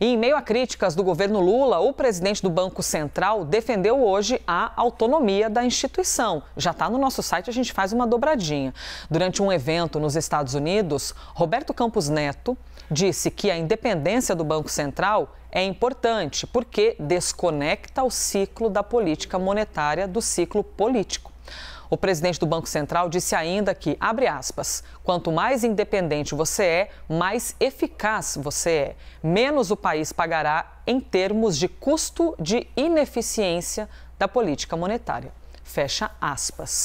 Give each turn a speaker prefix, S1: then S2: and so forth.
S1: E em meio a críticas do governo Lula, o presidente do Banco Central defendeu hoje a autonomia da instituição. Já está no nosso site, a gente faz uma dobradinha. Durante um evento nos Estados Unidos, Roberto Campos Neto disse que a independência do Banco Central é importante porque desconecta o ciclo da política monetária do ciclo político. O presidente do Banco Central disse ainda que, abre aspas, quanto mais independente você é, mais eficaz você é, menos o país pagará em termos de custo de ineficiência da política monetária. Fecha aspas.